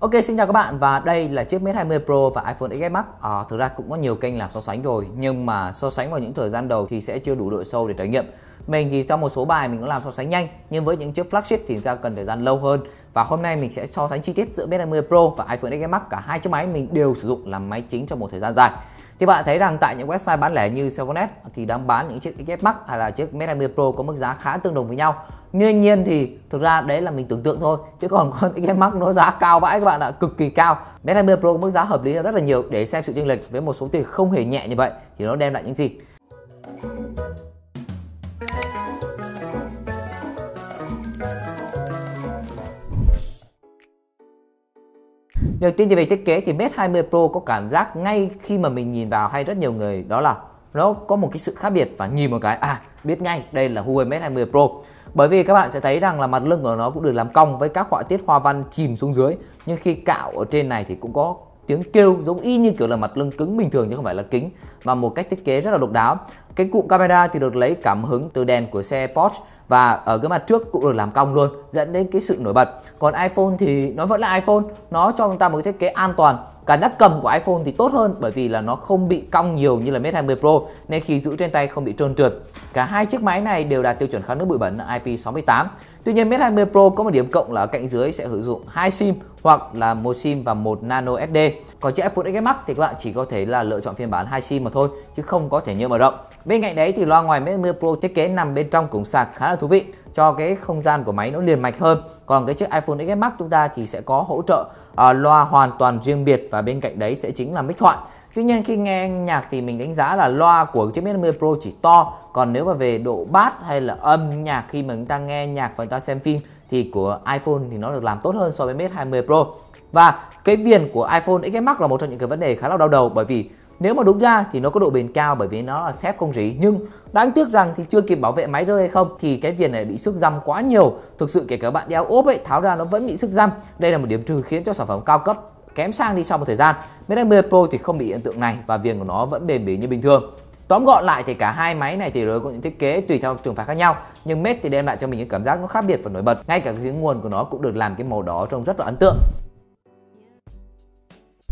Ok, xin chào các bạn và đây là chiếc Mate 20 Pro và iPhone XS Max. À, thực ra cũng có nhiều kênh làm so sánh rồi, nhưng mà so sánh vào những thời gian đầu thì sẽ chưa đủ độ sâu để trải nghiệm. Mình thì trong một số bài mình cũng làm so sánh nhanh, nhưng với những chiếc flagship thì ta cần thời gian lâu hơn. Và hôm nay mình sẽ so sánh chi tiết giữa Mate 20 Pro và iPhone XS Max. Cả hai chiếc máy mình đều sử dụng làm máy chính trong một thời gian dài thì bạn thấy rằng tại những website bán lẻ như 7S thì đang bán những chiếc XS Max hay là chiếc Mate 20 Pro có mức giá khá tương đồng với nhau tuy nhiên thì thực ra đấy là mình tưởng tượng thôi chứ còn con XS Max nó giá cao vãi các bạn ạ cực kỳ cao Mate 20 Pro có mức giá hợp lý hơn rất là nhiều để xem sự chênh lệch với một số tiền không hề nhẹ như vậy thì nó đem lại những gì đầu tiên về thiết kế thì Mate 20 Pro có cảm giác ngay khi mà mình nhìn vào hay rất nhiều người đó là nó có một cái sự khác biệt và nhìn một cái à biết ngay đây là Huawei Mate 20 Pro bởi vì các bạn sẽ thấy rằng là mặt lưng của nó cũng được làm cong với các họa tiết hoa văn chìm xuống dưới nhưng khi cạo ở trên này thì cũng có tiếng kêu giống y như kiểu là mặt lưng cứng bình thường chứ không phải là kính và một cách thiết kế rất là độc đáo cái cụm camera thì được lấy cảm hứng từ đèn của xe Porsche và ở cái mặt trước cũng được làm cong luôn dẫn đến cái sự nổi bật còn iPhone thì nó vẫn là iPhone nó cho chúng ta một cái thiết kế an toàn cả giác cầm của iPhone thì tốt hơn bởi vì là nó không bị cong nhiều như là Mate 20 Pro nên khi giữ trên tay không bị trơn trượt cả hai chiếc máy này đều đạt tiêu chuẩn kháng nước bụi bẩn IP68 Tuy nhiên Mate 20 Pro có một điểm cộng là ở cạnh dưới sẽ sử dụng hai SIM hoặc là một SIM và một nano SD. Còn chiếc iPhone XS Max thì các bạn chỉ có thể là lựa chọn phiên bản hai SIM mà thôi chứ không có thể như mở rộng. Bên cạnh đấy thì loa ngoài Mate 20 Pro thiết kế nằm bên trong cổng sạc khá là thú vị cho cái không gian của máy nó liền mạch hơn. Còn cái chiếc iPhone XS Max chúng ta thì sẽ có hỗ trợ à, loa hoàn toàn riêng biệt và bên cạnh đấy sẽ chính là mic thoại. Tuy nhiên khi nghe nhạc thì mình đánh giá là loa của chiếc Mix 50 Pro chỉ to Còn nếu mà về độ bass hay là âm nhạc khi mà chúng ta nghe nhạc và chúng ta xem phim Thì của iPhone thì nó được làm tốt hơn so với Mix 20 Pro Và cái viền của iPhone XS Max là một trong những cái vấn đề khá là đau đầu Bởi vì nếu mà đúng ra thì nó có độ bền cao bởi vì nó là thép không rỉ nhưng đáng tiếc rằng thì chưa kịp bảo vệ máy rơi hay không thì cái viền này bị sức răm quá nhiều thực sự kể cả bạn đeo ốp ấy tháo ra nó vẫn bị sức răm đây là một điểm trừ khiến cho sản phẩm cao cấp kém sang đi sau một thời gian. Máy đánh Pro thì không bị hiện tượng này và viền của nó vẫn bền bỉ như bình thường. Tóm gọn lại thì cả hai máy này thì đều có những thiết kế tùy theo trường phái khác nhau nhưng Mate thì đem lại cho mình những cảm giác nó khác biệt và nổi bật. Ngay cả cái nguồn của nó cũng được làm cái màu đỏ trông rất là ấn tượng.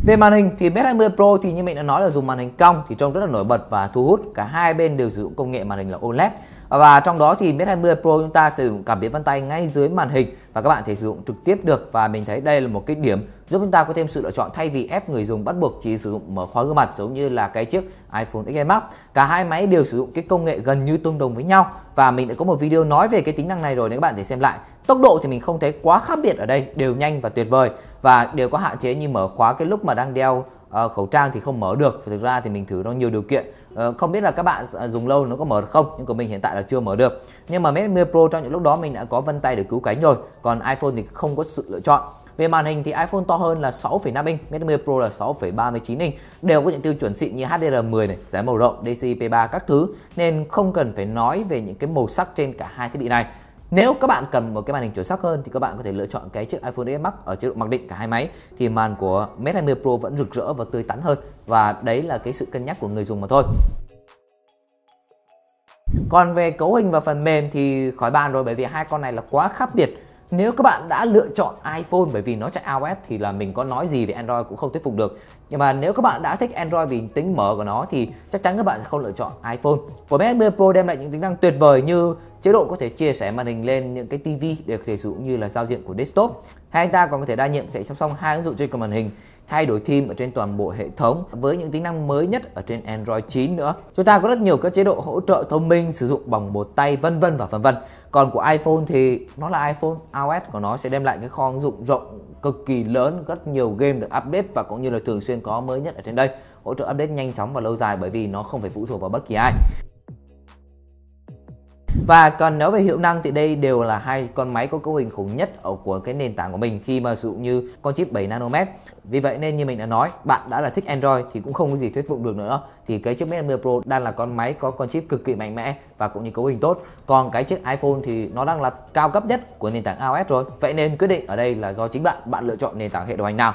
Về màn hình thì Mate 20 Pro thì như mình đã nói là dùng màn hình cong thì trông rất là nổi bật và thu hút. Cả hai bên đều sử dụng công nghệ màn hình là OLED. Và trong đó thì Mate 20 Pro chúng ta sử dụng cảm biến vân tay ngay dưới màn hình và các bạn thể sử dụng trực tiếp được và mình thấy đây là một cái điểm giúp chúng ta có thêm sự lựa chọn thay vì ép người dùng bắt buộc chỉ sử dụng mở khóa gương mặt giống như là cái chiếc iPhone XS Max. Cả hai máy đều sử dụng cái công nghệ gần như tương đồng với nhau và mình đã có một video nói về cái tính năng này rồi nếu các bạn thể xem lại. Tốc độ thì mình không thấy quá khác biệt ở đây, đều nhanh và tuyệt vời và đều có hạn chế như mở khóa cái lúc mà đang đeo uh, khẩu trang thì không mở được. thực ra thì mình thử nó nhiều điều kiện Ờ, không biết là các bạn ờ, dùng lâu nó có mở được không nhưng của mình hiện tại là chưa mở được nhưng mà Mate 10 Pro trong những lúc đó mình đã có vân tay để cứu cánh rồi còn iPhone thì không có sự lựa chọn về màn hình thì iPhone to hơn là 6,5 inch, Mate 10 Pro là 6,39 inch, đều có những tiêu chuẩn xịn như HDR10 này, giải màu rộng, DCI-P3 các thứ nên không cần phải nói về những cái màu sắc trên cả hai thiết bị này. Nếu các bạn cần một cái màn hình chuẩn sắc hơn thì các bạn có thể lựa chọn cái chiếc iPhone X Max ở chế độ mặc định cả hai máy thì màn của Mate 20 Pro vẫn rực rỡ và tươi tắn hơn và đấy là cái sự cân nhắc của người dùng mà thôi. Còn về cấu hình và phần mềm thì khỏi bàn rồi bởi vì hai con này là quá khác biệt nếu các bạn đã lựa chọn iPhone bởi vì nó chạy iOS thì là mình có nói gì về Android cũng không thuyết phục được nhưng mà nếu các bạn đã thích Android vì tính mở của nó thì chắc chắn các bạn sẽ không lựa chọn iPhone của MacBook Pro đem lại những tính năng tuyệt vời như chế độ có thể chia sẻ màn hình lên những cái TV để sử dụng như là giao diện của desktop hay anh ta còn có thể đa nhiệm chạy song song hai ứng dụng trên cùng màn hình thay đổi theme ở trên toàn bộ hệ thống với những tính năng mới nhất ở trên Android 9 nữa. Chúng ta có rất nhiều các chế độ hỗ trợ thông minh, sử dụng bằng một tay vân vân và vân vân. Còn của iPhone thì nó là iPhone iOS của nó sẽ đem lại cái kho ứng dụng rộng cực kỳ lớn, rất nhiều game được update và cũng như là thường xuyên có mới nhất ở trên đây. Hỗ trợ update nhanh chóng và lâu dài bởi vì nó không phải phụ thuộc vào bất kỳ ai và còn nói về hiệu năng thì đây đều là hai con máy có cấu hình khủng nhất ở của cái nền tảng của mình khi mà dụ như con chip 7 nanomet vì vậy nên như mình đã nói bạn đã là thích Android thì cũng không có gì thuyết phục được nữa thì cái chiếc Mate 20 Pro đang là con máy có con chip cực kỳ mạnh mẽ và cũng như cấu hình tốt còn cái chiếc iPhone thì nó đang là cao cấp nhất của nền tảng iOS rồi vậy nên quyết định ở đây là do chính bạn bạn lựa chọn nền tảng hệ điều hành nào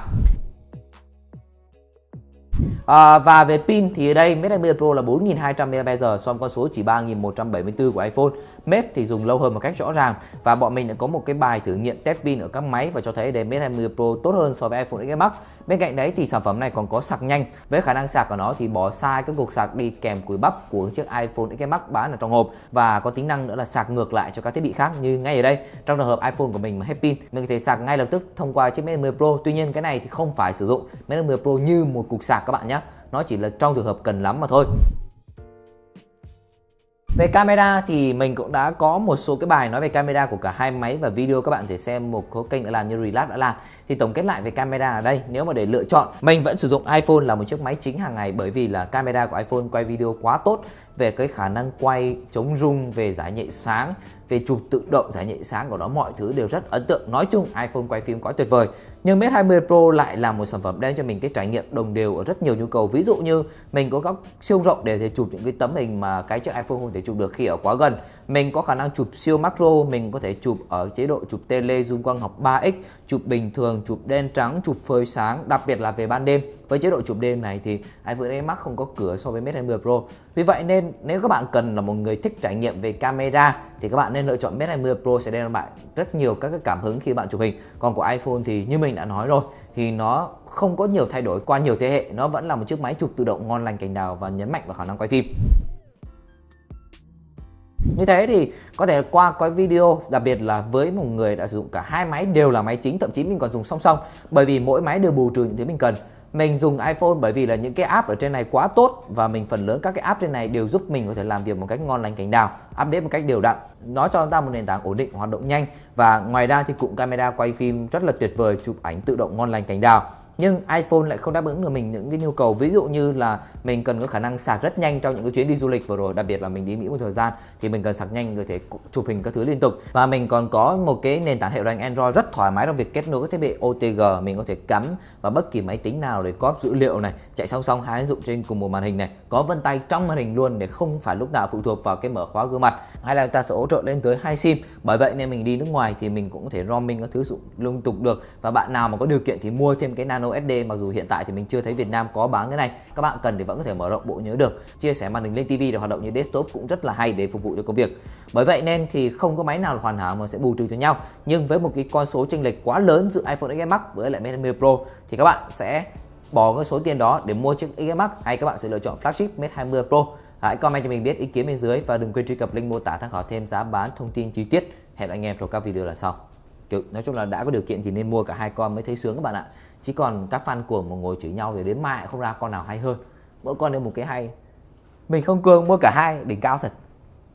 À, và về pin thì ở đây Mate 20 Pro là 4200 mAh so với con số chỉ 3174 của iPhone. Mate thì dùng lâu hơn một cách rõ ràng và bọn mình đã có một cái bài thử nghiệm test pin ở các máy và cho thấy đây Mate 20 Pro tốt hơn so với iPhone XS Max. Bên cạnh đấy thì sản phẩm này còn có sạc nhanh. Với khả năng sạc của nó thì bỏ sai các cục sạc đi kèm cùi bắp của chiếc iPhone XS Max bán ở trong hộp và có tính năng nữa là sạc ngược lại cho các thiết bị khác như ngay ở đây. Trong trường hợp iPhone của mình mà hết pin, mình có thể sạc ngay lập tức thông qua chiếc Mate 20 Pro. Tuy nhiên cái này thì không phải sử dụng Mate 20 Pro như một cục sạc các bạn nhé nhé nó chỉ là trong trường hợp cần lắm mà thôi về camera thì mình cũng đã có một số cái bài nói về camera của cả hai máy và video các bạn thể xem một số kênh đã làm như Relab đã làm thì tổng kết lại về camera ở đây nếu mà để lựa chọn mình vẫn sử dụng iPhone là một chiếc máy chính hàng ngày bởi vì là camera của iPhone quay video quá tốt về cái khả năng quay chống rung về giải nhạy sáng về chụp tự động giải nhạy sáng của nó mọi thứ đều rất ấn tượng nói chung iPhone quay phim quá tuyệt vời nhưng Mate 20 Pro lại là một sản phẩm đem cho mình cái trải nghiệm đồng đều ở rất nhiều nhu cầu ví dụ như mình có góc siêu rộng để thể chụp những cái tấm hình mà cái chiếc iPhone không thể chụp được khi ở quá gần mình có khả năng chụp siêu macro mình có thể chụp ở chế độ chụp tele zoom quang học 3x chụp bình thường chụp đen trắng chụp phơi sáng đặc biệt là về ban đêm với chế độ chụp đêm này thì iPhone Max không có cửa so với Mate 20 Pro vì vậy nên nếu các bạn cần là một người thích trải nghiệm về camera thì các bạn nên lựa chọn Mate 20 Pro sẽ đem lại rất nhiều các cái cảm hứng khi bạn chụp hình còn của iPhone thì như mình đã nói rồi thì nó không có nhiều thay đổi qua nhiều thế hệ nó vẫn là một chiếc máy chụp tự động ngon lành cành đào và nhấn mạnh vào khả năng quay phim như thế thì có thể qua cái video đặc biệt là với một người đã sử dụng cả hai máy đều là máy chính thậm chí mình còn dùng song song bởi vì mỗi máy đều bù trừ những thứ mình cần mình dùng iPhone bởi vì là những cái app ở trên này quá tốt và mình phần lớn các cái app trên này đều giúp mình có thể làm việc một cách ngon lành cảnh đào update một cách đều đặn nó cho chúng ta một nền tảng ổn định hoạt động nhanh và ngoài ra thì cụm camera quay phim rất là tuyệt vời chụp ảnh tự động ngon lành cảnh đào nhưng iPhone lại không đáp ứng được mình những cái nhu cầu ví dụ như là mình cần có khả năng sạc rất nhanh trong những cái chuyến đi du lịch vừa rồi đặc biệt là mình đi Mỹ một thời gian thì mình cần sạc nhanh có thể chụp hình các thứ liên tục và mình còn có một cái nền tảng hệ điều hành Android rất thoải mái trong việc kết nối các thiết bị OTG mình có thể cắm vào bất kỳ máy tính nào để có dữ liệu này chạy song song hai ứng dụng trên cùng một màn hình này có vân tay trong màn hình luôn để không phải lúc nào phụ thuộc vào cái mở khóa gương mặt hay là người ta sẽ hỗ trợ lên tới hai sim bởi vậy nên mình đi nước ngoài thì mình cũng có thể roaming các thứ dụng liên tục được và bạn nào mà có điều kiện thì mua thêm cái nano USD mặc dù hiện tại thì mình chưa thấy Việt Nam có bán cái này các bạn cần thì vẫn có thể mở rộng bộ nhớ được chia sẻ màn hình lên TV để hoạt động như desktop cũng rất là hay để phục vụ cho công việc bởi vậy nên thì không có máy nào hoàn hảo mà sẽ bù trừ cho nhau nhưng với một cái con số chênh lệch quá lớn giữa iPhone XS Max với lại Mate 20 Pro thì các bạn sẽ bỏ cái số tiền đó để mua chiếc XS Max hay các bạn sẽ lựa chọn flagship Mate 20 Pro hãy comment cho mình biết ý kiến bên dưới và đừng quên truy cập link mô tả tham khảo thêm giá bán thông tin chi tiết hẹn anh em trong các video là sau kiểu nói chung là đã có điều kiện thì nên mua cả hai con mới thấy sướng các bạn ạ chỉ còn các fan cuồng mà ngồi chửi nhau thì đến mai không ra con nào hay hơn mỗi con đều một cái hay mình không cuồng mua cả hai đỉnh cao thật